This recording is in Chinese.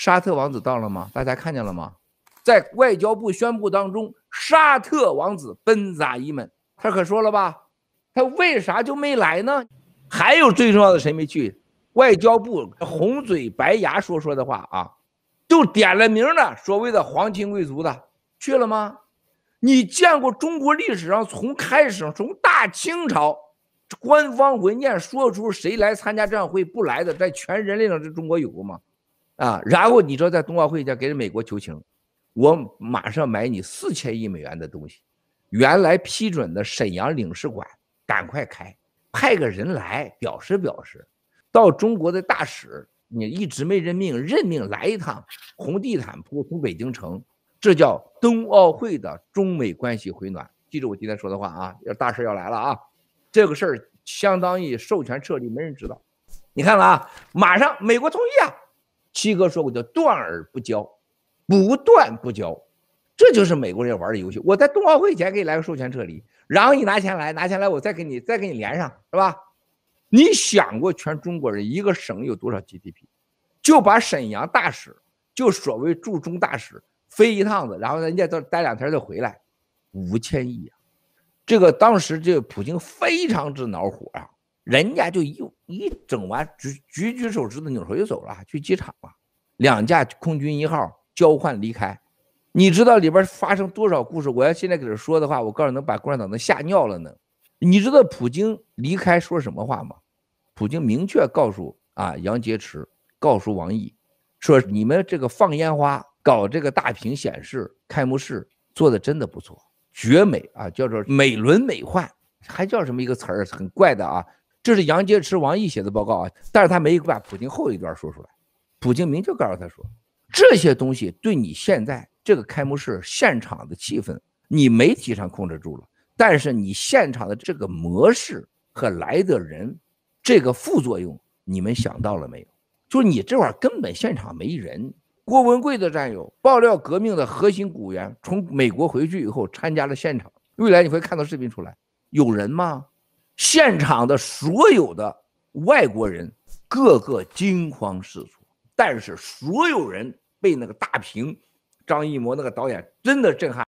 沙特王子到了吗？大家看见了吗？在外交部宣布当中，沙特王子奔扎伊们，他可说了吧？他为啥就没来呢？还有最重要的谁没去？外交部红嘴白牙说说的话啊，就点了名的所谓的皇亲贵族的去了吗？你见过中国历史上从开始从大清朝，官方文件说出谁来参加这样会不来的，在全人类上这中国有过吗？啊，然后你知道，在冬奥会上给美国求情，我马上买你四千亿美元的东西。原来批准的沈阳领事馆赶快开，派个人来表示表示。到中国的大使你一直没任命，任命来一趟红地毯铺从北京城，这叫冬奥会的中美关系回暖。记住我今天说的话啊，要大事要来了啊，这个事儿相当于授权撤离，没人知道。你看看啊，马上美国同意啊。七哥说过叫断而不交，不断不交，这就是美国人玩的游戏。我在冬奥会前给你来个授权撤离，然后你拿钱来，拿钱来，我再给你再给你连上，是吧？你想过全中国人一个省有多少 GDP？就把沈阳大使，就所谓驻中大使飞一趟子，然后人家都待两天就回来，五千亿啊！这个当时这个普京非常之恼火啊，人家就一。一整完，举举举手指头，扭头就走了，去机场了。两架空军一号交换离开，你知道里边发生多少故事？我要现在给这说的话，我告诉你能把共产党都吓尿了呢。你知道普京离开说什么话吗？普京明确告诉啊杨洁篪，告诉王毅，说你们这个放烟花、搞这个大屏显示开幕式做的真的不错，绝美啊，叫做美轮美奂，还叫什么一个词儿很怪的啊。这是杨洁篪、王毅写的报告啊，但是他没有把普京后一段说出来。普京明确告诉他说，这些东西对你现在这个开幕式现场的气氛，你媒体上控制住了，但是你现场的这个模式和来的人，这个副作用你们想到了没有？就是你这会儿根本现场没人。郭文贵的战友爆料，革命的核心古员，从美国回去以后参加了现场。未来你会看到视频出来，有人吗？现场的所有的外国人，个个惊慌失措，但是所有人被那个大屏，张艺谋那个导演真的震撼。